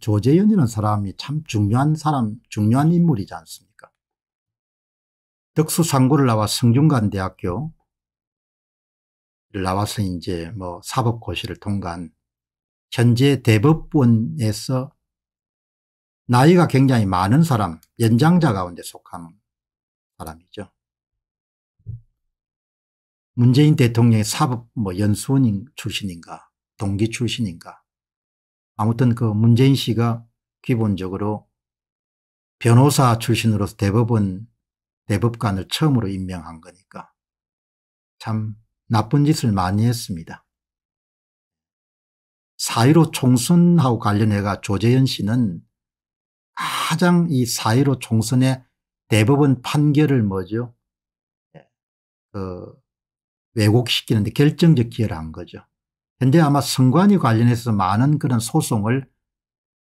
조재현이라는 사람이 참 중요한 사람, 중요한 인물이지 않습니까? 덕수상고를 나와 성균관대학교 를 나와서 이제 뭐 사법고시를 통과한 현재 대법원에서 나이가 굉장히 많은 사람, 연장자 가운데 속하는 사람이죠. 문재인 대통령의 사법 뭐 연수원 출신인가 동기 출신인가 아무튼 그 문재인 씨가 기본적으로 변호사 출신으로서 대법원 대법관을 처음으로 임명한 거니까 참 나쁜 짓을 많이 했습니다. 4.15 총선하고 관련해가 조재현 씨는 가장 이 4.15 총선의 대법원 판결을 뭐죠? 예, 그 왜곡시키는데 결정적 기여를 한 거죠. 현재 아마 선관이 관련해서 많은 그런 소송을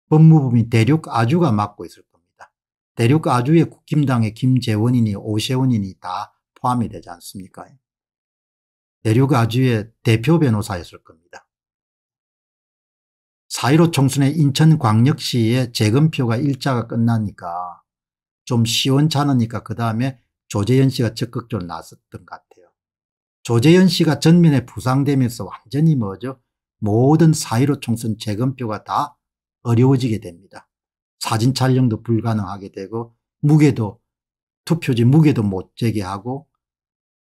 법무부인 대륙 아주가 맡고 있을 겁니다. 대륙 아주의 국힘당의 김재원이니 오세원이니다 포함이 되지 않습니까? 대륙 아주의 대표 변호사였을 겁니다. 4.15 총선에 인천광역시의 재검표가 일자가 끝나니까 좀 시원찮으니까 그 다음에 조재현 씨가 적극적으로 나섰던 것 같아요. 조재현 씨가 전면에 부상되면서 완전히 뭐죠? 모든 4.15 총선 재검표가 다 어려워지게 됩니다. 사진 촬영도 불가능하게 되고 무게도 투표지 무게도 못 재게 하고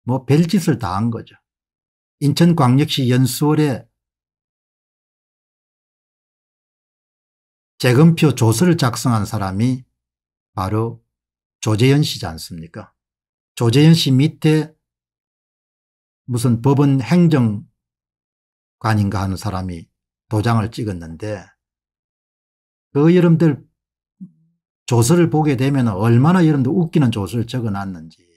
뭐 별짓을 다 한 거죠. 인천광역시 연수월에 재검표 조서를 작성한 사람이 바로 조재현 씨지 않습니까? 조재현 씨 밑에 무슨 법원 행정관인가 하는 사람이 도장을 찍었는데 그 여러분들 조서를 보게 되면 얼마나 여러분들 웃기는 조서를 적어놨는지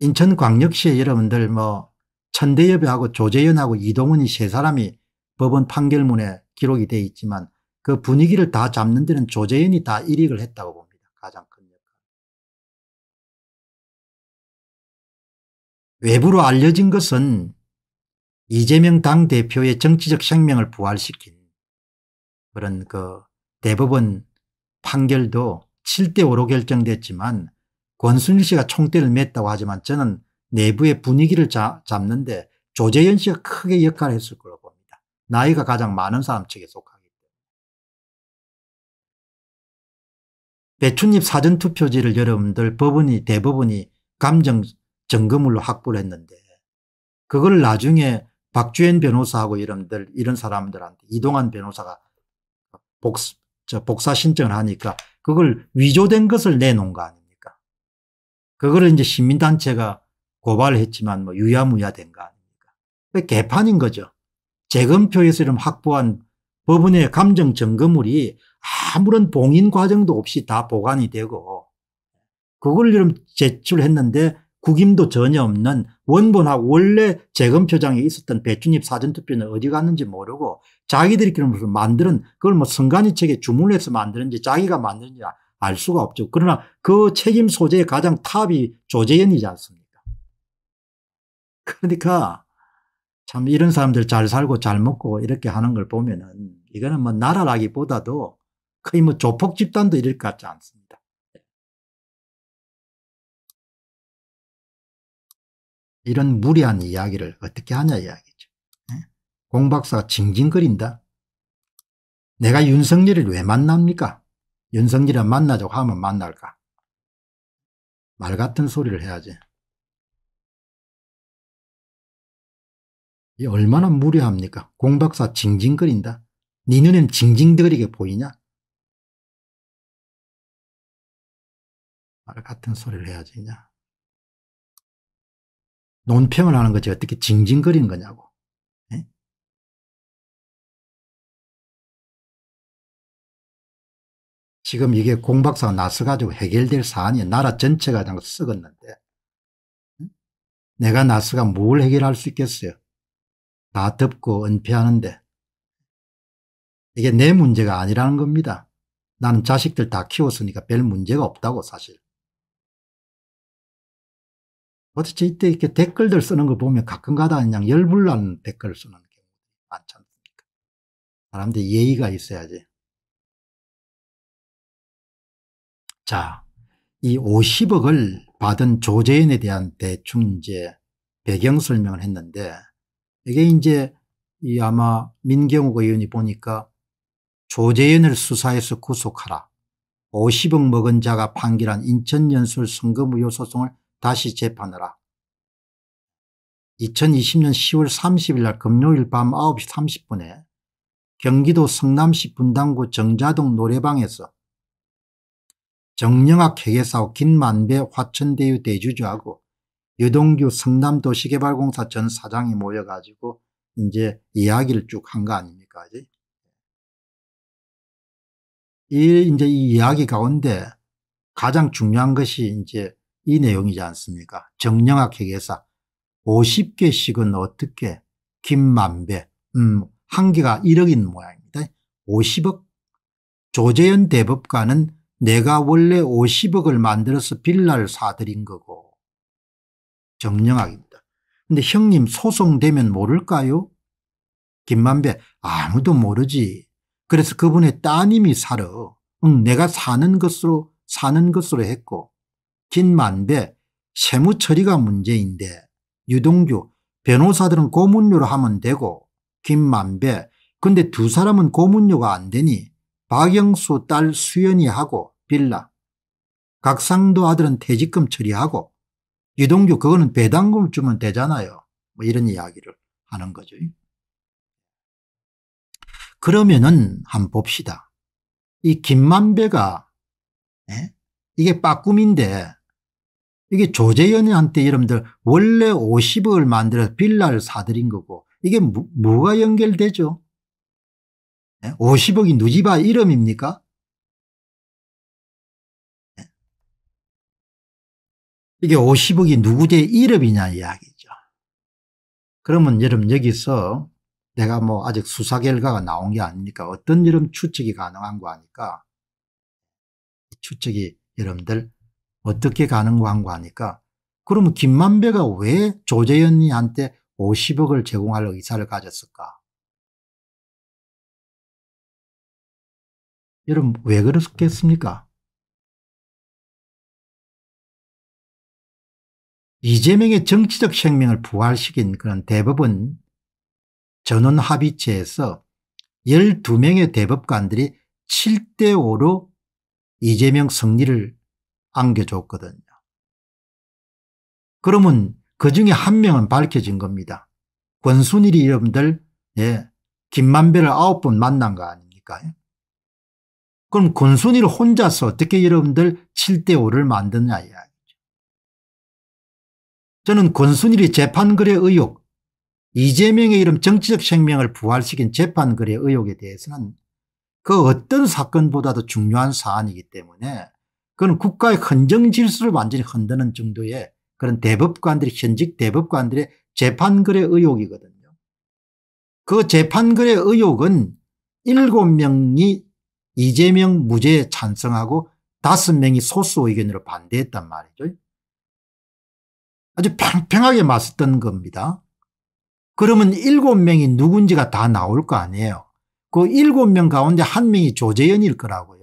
인천광역시에 여러분들 뭐 천대협하고 조재현하고 이동훈이 세 사람이 법원 판결문에 기록이 돼 있지만 그 분위기를 다 잡는 데는 조재현이 다 일익을 했다고 봅니다. 가장 외부로 알려진 것은 이재명 당대표의 정치적 생명을 부활시킨 그런 그 대법원 판결도 7대5로 결정됐지만 권순일 씨가 총대를 맸다고 하지만 저는 내부의 분위기를 자, 잡는데 조재현 씨가 크게 역할을 했을 거로 봅니다. 나이가 가장 많은 사람 측에 속하기 때문에. 배춧잎 사전투표지를 여러분들 법원이 대법원이 감정 증거물로 확보를 했는데 그걸 나중에 박주현 변호사하고 이런들 이런 사람들한테 이동환 변호사가 복, 저 복사 신청을 하니까 그걸 위조된 것을 내놓은 거 아닙니까? 그걸 이제 시민단체가 고발을 했지만 뭐 유야무야 된 거 아닙니까? 개판인 거죠. 재검표에서 이런 확보한 법원의 감정 점검물이 아무런 봉인 과정도 없이 다 보관이 되고 그걸 이런 제출했는데 국임도 전혀 없는 원본하고 원래 재검표장에 있었던 배춘입 사전투표는 어디 갔는지 모르고 자기들끼리 무슨 만드는 그걸 뭐성관이책에 주문해서 만드는지 자기가 만드는지 알 수가 없죠. 그러나 그 책임 소재의 가장 탑이 조재현이지 않습니까? 그러니까 참 이런 사람들 잘 살고 잘 먹고 이렇게 하는 걸 보면은 이거는 뭐 나라라기보다도 거의 뭐 조폭 집단도 이럴 것 같지 않습니까? 이런 무리한 이야기를 어떻게 하냐 이야기죠. 네? 공박사가 징징거린다. 내가 윤석열을 왜 만납니까? 윤석열을 만나자고 하면 만날까? 말 같은 소리를 해야지. 이 얼마나 무례합니까? 공박사 징징거린다. 네 눈엔 징징거리게 보이냐? 말 같은 소리를 해야지. 그냥. 논평을 하는 거지 어떻게 징징거리는 거냐고. 네? 지금 이게 공박사가 나서가지고 해결될 사안이 나라 전체가 그냥 썩었는데 내가 나서가 뭘 해결할 수 있겠어요. 다 덮고 은폐하는데 이게 내 문제가 아니라는 겁니다. 나는 자식들 다 키웠으니까 별 문제가 없다고 사실. 어떻게 이때 이렇게 댓글들 쓰는 걸 보면 가끔가다 그냥 열불난 댓글 을 쓰는 경우 많지 않습니까? 사람들 예의가 있어야지. 자, 이 50억을 받은 조재인에 대한 대충 이제 배경 설명을 했는데 이게 이제 이 아마 민경욱 의원이 보니까 조재인을 수사해서 구속하라. 50억 먹은 자가 판결한 인천연술 성금 의혹 소송을 다시 재판하라. 2020년 10월 30일 날 금요일 밤 9시 30분에 경기도 성남시 분당구 정자동 노래방에서 정영학 회계사와 김만배 화천대유 대주주하고 유동규 성남도시개발공사 전 사장이 모여가지고 이제 이야기를 쭉 한 거 아닙니까? 이제 이, 이제 이 이야기 가운데 가장 중요한 것이 이제 이 내용이지 않습니까? 정령학 회계사 50개씩은 어떻게 김만배 음, 한 개가 1억인 모양입니다. 50억 조재현 대법관은 내가 원래 50억을 만들어서 빌라를 사들인 거고 정령학입니다. 근데 형님 소송되면 모를까요? 김만배 아무도 모르지. 그래서 그분의 따님이 살아. 응, 내가 사는 것으로 사는 것으로 했고 김만배 세무 처리가 문제인데 유동규 변호사들은 고문료로 하면 되고 김만배 근데 두 사람은 고문료가 안 되니 박영수 딸 수연이 하고 빌라 각상도 아들은 퇴직금 처리하고 유동규 그거는 배당금을 주면 되잖아요. 뭐 이런 이야기를 하는 거죠. 그러면은 한 봅시다. 이 김만배가 에? 예? 이게 빠꿈인데 이게 조재현한테 이 여러분들 원래 50억을 만들어서 빌라를 사들인 거고 이게 무, 뭐가 연결되죠? 50억이 예? 누지바 이름입니까? 예? 이게 50억이 누구제 이름이냐 이야기죠. 그러면 여러분 여기서 내가 뭐 아직 수사 결과가 나온 게 아니니까 어떤 여러분 추측이 가능한 거 아니까 추측이 여러분들 어떻게 가는거 한거 하니까 그러면 김만배가 왜 조재현이한테 50억을 제공할 의사를 가졌을까? 여러분 왜 그렇겠습니까? 이재명의 정치적 생명을 부활시킨 그런 대법원 전원 합의체에서 12명의 대법관들이 7대5로 이재명 승리를 안겨줬거든요. 그러면 그 중에 한 명은 밝혀진 겁니다. 권순일이 여러분들 예, 김만배를 아홉 번 만난 거 아닙니까? 예? 그럼 권순일 혼자서 어떻게 여러분들 7대5를 만드냐 이야기죠. 저는 권순일이 재판거래 의혹, 이재명의 이름 정치적 생명을 부활시킨 재판거래 의혹에 대해서는 그 어떤 사건보다도 중요한 사안이기 때문에 그건 국가의 헌정 질서를 완전히 흔드는 정도의 그런 대법관들이 현직 대법관들의 재판글의 의혹이거든요. 그재판글의 의혹은 7명이 이재명 무죄에 찬성하고 5명이 소수 의견으로 반대했단 말이죠. 아주 팽팽하게 맞섰던 겁니다. 그러면 7명이 누군지가 다 나올 거 아니에요. 그 7명 가운데 1명이 조재현일 거라고요.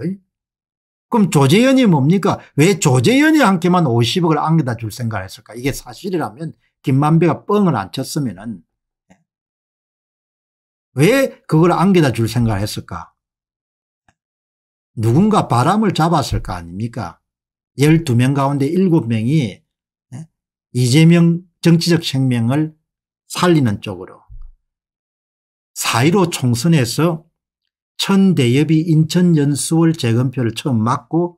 그럼 조재현이 뭡니까? 왜 조재현이 한께만 50억을 안겨다 줄 생각을 했을까? 이게 사실이라면 김만배가 뻥을 안 쳤으면은 왜 그걸 안겨다 줄 생각을 했을까? 누군가 바람을 잡았을 거 아닙니까? 12명 가운데 7명이 예? 이재명 정치적 생명을 살리는 쪽으로 4.15 총선에서 천대엽이 인천 연수월 재검표를 처음 맞고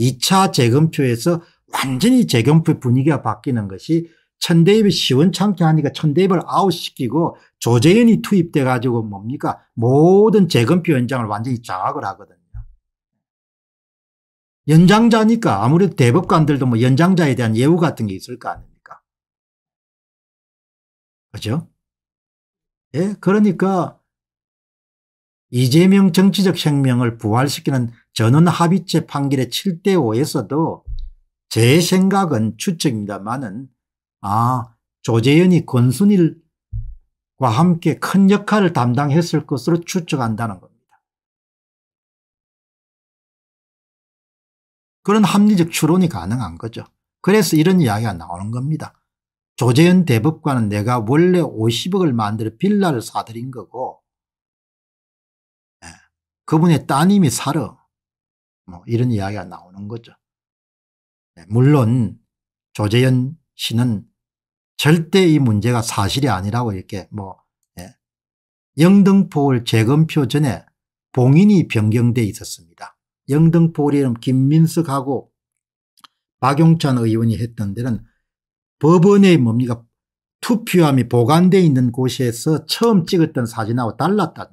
2차 재검표에서 완전히 재검표 분위기가 바뀌는 것이 천대입이 시원찮게 하니까 천대입을 아웃시키고 조재현이 투입돼 가지고 뭡니까 모든 재검표 현장을 완전히 장악을 하거든요. 연장자니까 아무래도 대법관들도 뭐 연장자에 대한 예우 같은 게 있을 거 아닙니까? 그죠? 예, 그러니까 이재명 정치적 생명을 부활시키는 전원합의체 판결의 7대5에서도 제 생각은 추측입니다만은 아 조재현이 권순일과 함께 큰 역할을 담당했을 것으로 추측한다는 겁니다. 그런 합리적 추론이 가능한 거죠. 그래서 이런 이야기가 나오는 겁니다. 조재현 대법관은 내가 원래 50억을 만들어 빌라를 사들인 거고 그분의 따님이 살아. 뭐 이런 이야기가 나오는 거죠. 네, 물론 조재현 씨는 절대 이 문제가 사실이 아니라고 이렇게 뭐 예, 영등포울 재검표 전에 봉인이 변경돼 있었습니다. 영등포울 이름 김민석하고 박용찬 의원이 했던 데는 법원의 뭡니까 투표함이 보관돼 있는 곳에서 처음 찍었던 사진하고 달랐다는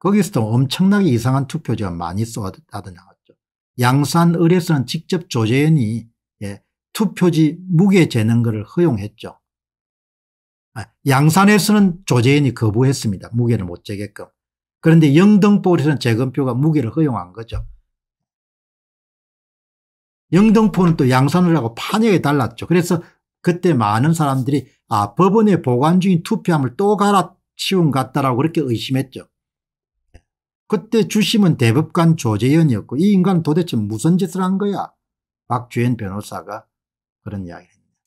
거기서도 엄청나게 이상한 투표제가 많이 쏟아나왔죠. 양산 의뢰서는 직접 조재현이 예, 투표지 무게 재는 것을 허용했죠. 아, 양산에서는 조재현이 거부했습니다. 무게를 못 재게끔. 그런데 영등포에서는 재검표가 무게를 허용한 거죠. 영등포는 또 양산을 하고 판역이 달랐죠. 그래서 그때 많은 사람들이 아 법원에 보관 중인 투표함을 또 갈아치운 같다라고 그렇게 의심했죠. 그때 주심은 대법관 조재현이었고 이 인간 도대체 무슨 짓을 한 거야 박주현 변호사가 그런 이야기를 합니다.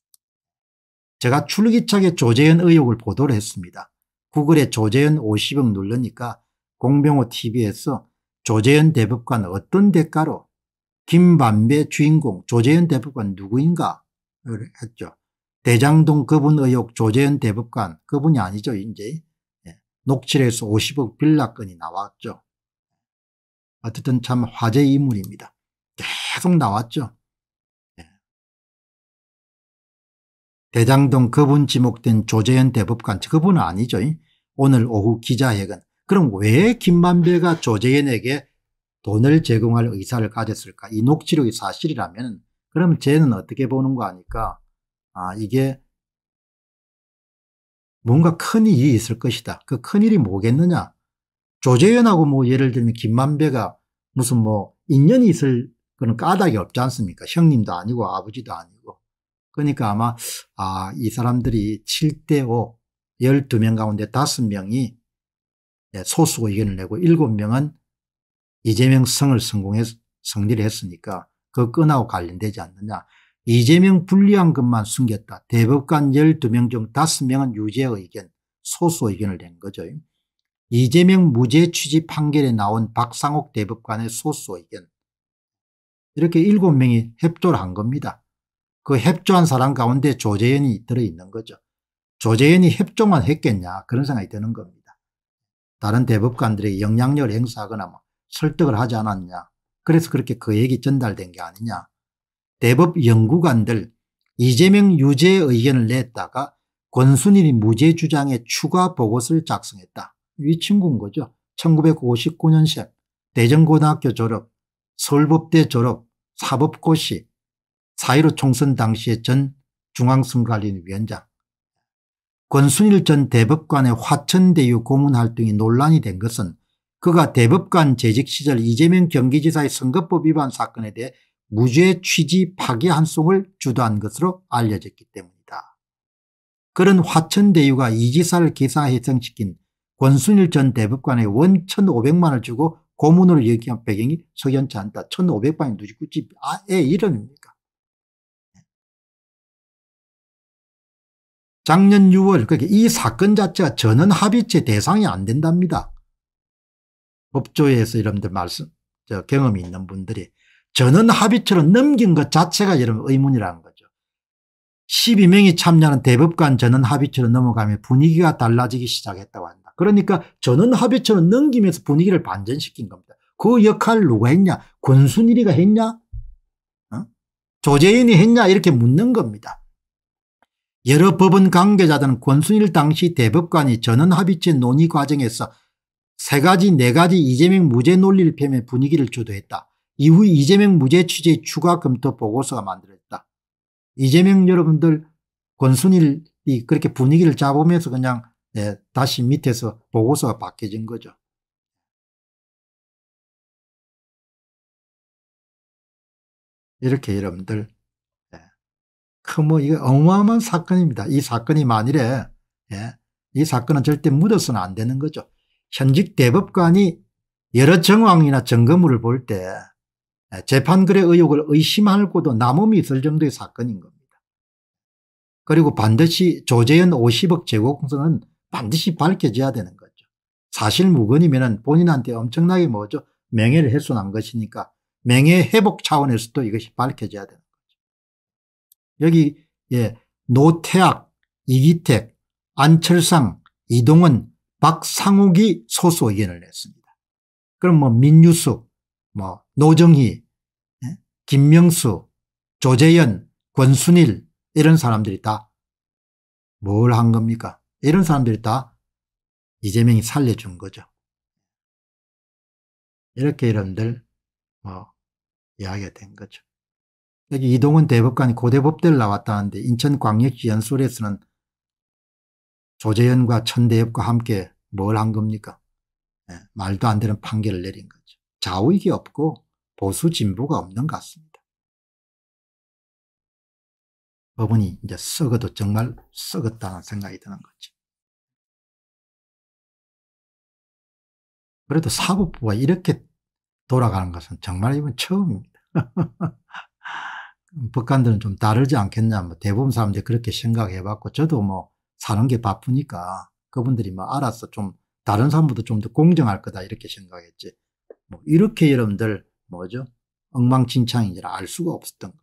제가 출기차게 조재현 의혹을 보도를 했습니다. 구글에 조재현 50억 눌르니까 공병호 tv에서 조재현 대법관 어떤 대가로 김반배 주인공 조재현 대법관 누구인가 했죠. 대장동 그분 의혹 조재현 대법관 그분이 아니죠 이제 예. 녹칠에서 50억 빌라건이 나왔죠. 어쨌든 참 화제의 인물입니다. 계속 나왔죠. 네. 대장동 그분 지목된 조재현 대법관 그분 아니죠. 오늘 오후 기자회견 그럼 왜 김만배가 조재현에게 돈을 제공할 의사를 가졌을까 이 녹취록이 사실이라면 그럼 쟤는 어떻게 보는 거 아니까 아 이게 뭔가 큰 일이 있을 것이다. 그 큰 일이 뭐겠느냐 조재현하고 뭐 예를 들면 김만배가 무슨 뭐 인연이 있을 그런 까닭이 없지 않습니까? 형님도 아니고 아버지도 아니고. 그러니까 아마 아, 이 사람들이 7대5 12명 가운데 5명이 예, 소수 의견을 내고 7명은 이재명 성을 성공해서 성리를 했으니까 그 끈하고 관련되지 않느냐. 이재명 불리한 것만 숨겼다. 대법관 12명 중 5명은 유죄 의견, 소수 의견을 낸 거죠. 이재명 무죄 취지 판결에 나온 박상옥 대법관의 소수 의견 이렇게 일곱 명이 협조를 한 겁니다. 그 협조한 사람 가운데 조재현이 들어있는 거죠. 조재현이 협조만 했겠냐 그런 생각이 드는 겁니다. 다른 대법관들의 영향력을 행사하거나 뭐 설득을 하지 않았냐 그래서 그렇게 그 얘기 전달된 게 아니냐 대법 연구관들 이재명 유죄 의견을 냈다가 권순일이 무죄 주장에 추가 보고서를 작성했다. 이 친구인 거죠. 1959년생 대전고등학교 졸업 서울법대 졸업 사법고시 4.15 총선 당시에 전 중앙선관리위원장 권순일 전 대법관의 화천대유 고문활동이 논란이 된 것은 그가 대법관 재직 시절 이재명 경기지사의 선거법 위반 사건에 대해 무죄 취지 파기 한송을 주도한 것으로 알려졌기 때문이다. 그런 화천대유가 이 지사를 기사해생시킨 권순일 전 대법관의 원 1,500만을 원 주고 고문으로 얘기한 배경이 석연치 않다. 1,500방이 누지 굳지아예 이름입니까? 작년 6월 그러니까 이 사건 자체가 전원 합의체 대상이 안 된답니다. 법조에서 여러분들 말씀 저 경험이 있는 분들이 전원 합의체로 넘긴 것 자체가 여러분 의문이라는 거죠. 12명이 참여하는 대법관 전원 합의체로 넘어가면 분위기가 달라지기 시작했다고 합니다. 그러니까 전원 합의체로 넘기면서 분위기를 반전시킨 겁니다. 그 역할을 누가 했냐? 권순일이가 했냐? 어? 조재인이 했냐? 이렇게 묻는 겁니다. 여러 법원 관계자들은 권순일 당시 대법관이 전원합의체 논의 과정에서 세 가지 네 가지 이재명 무죄 논리를 펴며 분위기를 주도했다. 이후 이재명 무죄 취재 추가 검토 보고서가 만들어졌다. 이재명 여러분들 권순일이 그렇게 분위기를 잡으면서 그냥 예, 다시 밑에서 보고서가 바뀌어진 거죠. 이렇게 여러분들 예, 그뭐 이거 어마어마한 사건입니다. 이 사건이 만일에 예, 이 사건은 절대 묻어서는 안 되는 거죠. 현직 대법관이 여러 정황이나 증거물을 볼때 예, 재판글의 의혹을 의심하고도 남음이 있을 정도의 사건인 겁니다. 그리고 반드시 조재현 50억 재고공서는 반드시 밝혀져야 되는 거죠. 사실 무근이면 본인한테 엄청나게 뭐죠? 명예를 훼손한 것이니까 명예 회복 차원에서도 이것이 밝혀져야 되는 거죠. 여기 예, 노태학, 이기택, 안철상, 이동은, 박상욱이 소수 의견을 냈습니다. 그럼 뭐 민유숙, 뭐 노정희, 예? 김명수, 조재현, 권순일 이런 사람들이 다 뭘 한 겁니까? 이런 사람들이 다 이재명이 살려준 거죠. 이렇게 여러분들 뭐 이야기가 된 거죠. 여기 이동훈 대법관이 고대법대를 나왔다는데 인천광역시 연수에서는 조재현과 천대엽과 함께 뭘 한 겁니까? 네, 말도 안 되는 판결을 내린 거죠. 좌우익이 없고 보수 진보가 없는 것 같습니다. 법원이 이제 썩어도 정말 썩었다는 생각이 드는 거지. 그래도 사법부가 이렇게 돌아가는 것은 정말 이번 처음입니다. 법관들은 좀 다르지 않겠냐. 뭐 대부분 사람들이 그렇게 생각해 봤고, 저도 뭐 사는 게 바쁘니까 그분들이 뭐 알아서 좀 다른 사람보다 좀 더 공정할 거다 이렇게 생각했지. 뭐 이렇게 여러분들 뭐죠? 엉망진창인지를 알 수가 없었던 거.